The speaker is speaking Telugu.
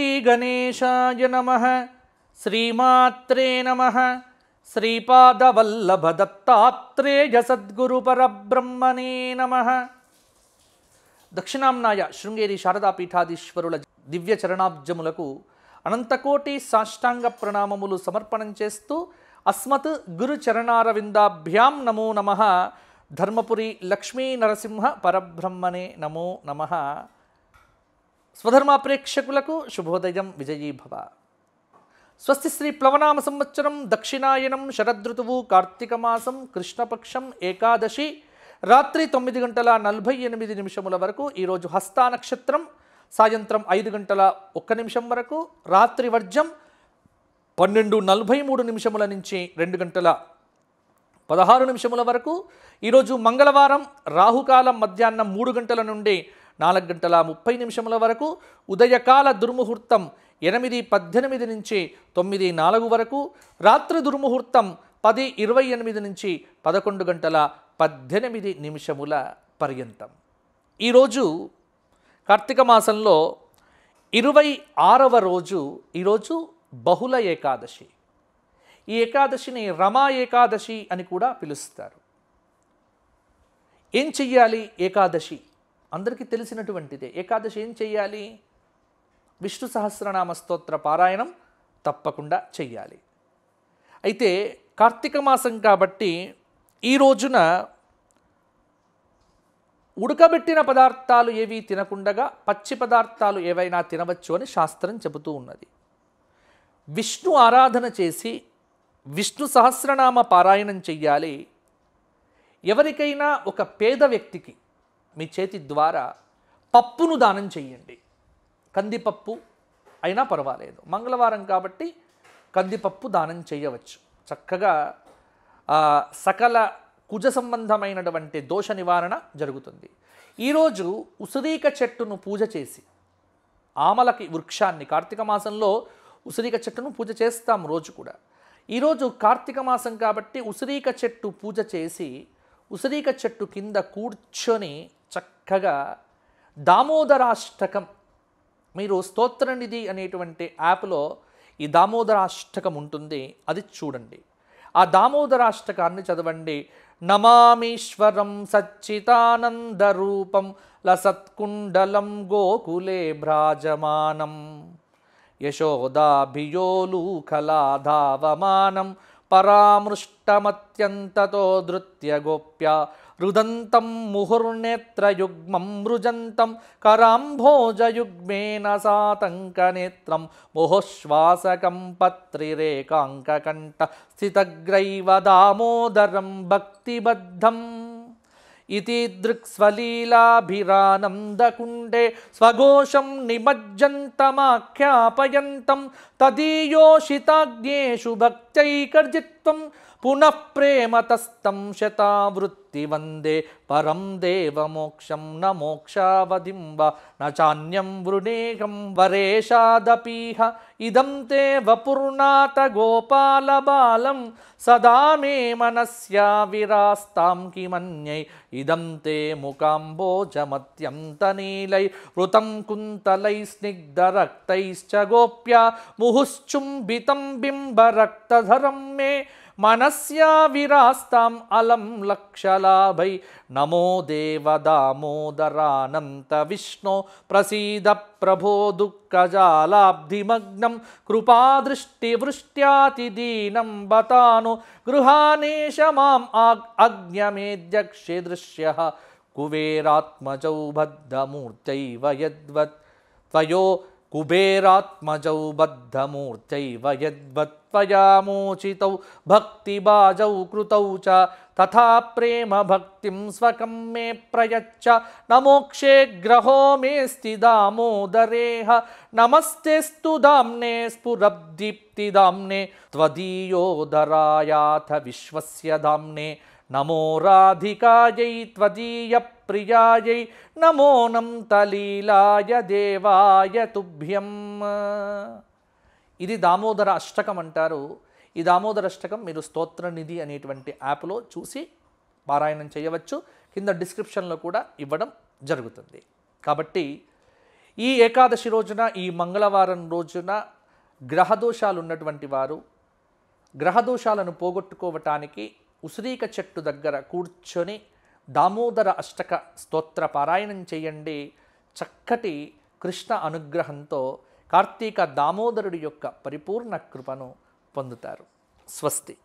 శ్రీగణేశాయ నమ శ్రీమాత్రే నమ శ్రీపాదవల్లభదత్తాత్రేయ సద్గురు పరబ్రహ్మణే నమ దక్షిణాంనాయ శృంగేరి శారదాపీఠాధీశ్వరుల దివ్య చరణాబ్జములకు అనంతకోటి సాష్టాంగ ప్రణామములు సమర్పణం చేస్తూ అస్మత్ గురు చరణారవిందాభ్యాం నమో నమ ధర్మపురి లక్ష్మీ నరసింహ పరబ్రహ్మణే నమో నమ స్వధర్మ ప్రేక్షకులకు శుభోదయం విజయీభవ స్వస్తి శ్రీ ప్లవనామ సంవత్సరం దక్షిణాయనం శరదృతువు కార్తీక మాసం కృష్ణపక్షం ఏకాదశి రాత్రి తొమ్మిది గంటల నలభై ఎనిమిది నిమిషముల వరకు ఈరోజు హస్తా నక్షత్రం సాయంత్రం ఐదు గంటల ఒక్క నిమిషం వరకు రాత్రి వర్జం పన్నెండు నలభై మూడు నిమిషముల నుంచి రెండు గంటల పదహారు నిమిషముల వరకు ఈరోజు మంగళవారం రాహుకాలం మధ్యాహ్నం మూడు గంటల నుండి నాలుగు గంటల ముప్పై నిమిషముల వరకు ఉదయకాల దుర్ముహూర్తం ఎనిమిది పద్దెనిమిది నుంచి తొమ్మిది నాలుగు వరకు రాత్రి దుర్ముహూర్తం పది ఇరవై ఎనిమిది నుంచి పదకొండు గంటల పద్దెనిమిది నిమిషముల పర్యంతం ఈరోజు కార్తీక మాసంలో ఇరవై ఆరవ రోజు ఈరోజు బహుళ ఏకాదశి ఈ ఏకాదశిని రమా ఏకాదశి అని కూడా పిలుస్తారు ఏం చెయ్యాలి ఏకాదశి అందరికీ తెలిసినటువంటిదే ఏకాదశి ఏం చేయాలి విష్ణు సహస్రనామ స్తోత్ర పారాయణం తప్పకుండా చెయ్యాలి అయితే కార్తీక మాసం కాబట్టి ఈ రోజున ఉడకబెట్టిన పదార్థాలు ఏవి తినకుండగా పచ్చి పదార్థాలు ఏవైనా తినవచ్చు అని శాస్త్రం చెబుతూ ఉన్నది విష్ణు ఆరాధన చేసి విష్ణు సహస్రనామ పారాయణం చెయ్యాలి ఎవరికైనా ఒక పేద వ్యక్తికి మీ చేతి ద్వారా పప్పును దానం చేయండి కందిపప్పు అయినా పర్వాలేదు మంగళవారం కాబట్టి కందిపప్పు దానం చేయవచ్చు చక్కగా సకల కుజ సంబంధమైనటువంటి దోష నివారణ జరుగుతుంది ఈరోజు ఉసిరీక చెట్టును పూజ చేసి ఆమలకి వృక్షాన్ని కార్తీక మాసంలో ఉసిరిక చెట్టును పూజ చేస్తాం రోజు కూడా ఈరోజు కార్తీక మాసం కాబట్టి ఉసిరీక చెట్టు పూజ చేసి ఉసిరీక చెట్టు కింద కూర్చొని చక్కగా దామోదరాష్టకం మీరు స్తోత్రనిధి అనేటువంటి యాప్లో ఈ దామోదరాష్టకం ఉంటుంది అది చూడండి ఆ దామోదరాష్టకాన్ని చదవండి నమామీశ్వరం సచ్చితానందరూపం లసత్కుండలం గోకులే భ్రాజమానం యశోదాభియోలూకలాధావమానం పరామృష్టమత్యంతతో ధృత్య గోప్య रुदन्तं मुहुर्नेत्रयुग्मं मृजन्तं कराम्भोजयुग्मेन सातङ्कनेत्रं मोहश्वासकं स्थितग्रैव दामोदरं भक्तिबद्धम् इति दृक्स्वलीलाभिरानन्दकुण्डे स्वघोषं निमज्जन्तमाख्यापयन्तं तदीयोषिताज्ञेषु भक्त्यैकर्जित्वं पुनः प्रेमतस्तं शतावृत्तिवन्दे परं देवमोक्षं न वा न चान्यं वृणेकं वरेशादपीह इदं ते गोपालबालं सदा मे विरास्तां किमन्यै इदं ते मुकाम्बोजमत्यन्तनीलै ऋतं स्निग्धरक्तैश्च गोप्या मुहुश्चुम्बितं बिम्बरक्तधरं मे मनस्या अलम अलं लक्षलाभै नमो विष्णु प्रसीद प्रभो दुःखजालाब्धिमग्नं कृपादृष्टिवृष्ट्यातिदीनं बतानु गृहानेश माम् आग् अग्न्यमेद्यक्षिदृश्यः कुबेरात्मजौ बद्धमूर्तैव यद्वत् तयो कुबेरात्मजौ बद्धमूर्त्यै वयद्वत् त्वया मोचितौ भक्तिबाजौ कृतौ च तथा प्रेमभक्तिं स्वकं मे प्रयच्छ न मोक्षे ग्रहो मेऽस्ति दामोदरेह नमस्ते दाम्ने स्फुरब्दीप्तिदाम्ने त्वदीयोदरायाथ विश्वस्य धाम्ने नमो राधिकायै त्वदीय ప్రియాయై తలీలాయ దేవాయ తుభ్యం ఇది దామోదర అష్టకం అంటారు ఈ దామోదర అష్టకం మీరు స్తోత్ర నిధి అనేటువంటి యాప్లో చూసి పారాయణం చేయవచ్చు కింద డిస్క్రిప్షన్లో కూడా ఇవ్వడం జరుగుతుంది కాబట్టి ఈ ఏకాదశి రోజున ఈ మంగళవారం రోజున గ్రహదోషాలు ఉన్నటువంటి వారు గ్రహదోషాలను పోగొట్టుకోవటానికి ఉసిరీక చెట్టు దగ్గర కూర్చొని దామోదర అష్టక స్తోత్ర పారాయణం చేయండి చక్కటి కృష్ణ అనుగ్రహంతో కార్తీక దామోదరుడి యొక్క పరిపూర్ణ కృపను పొందుతారు స్వస్తి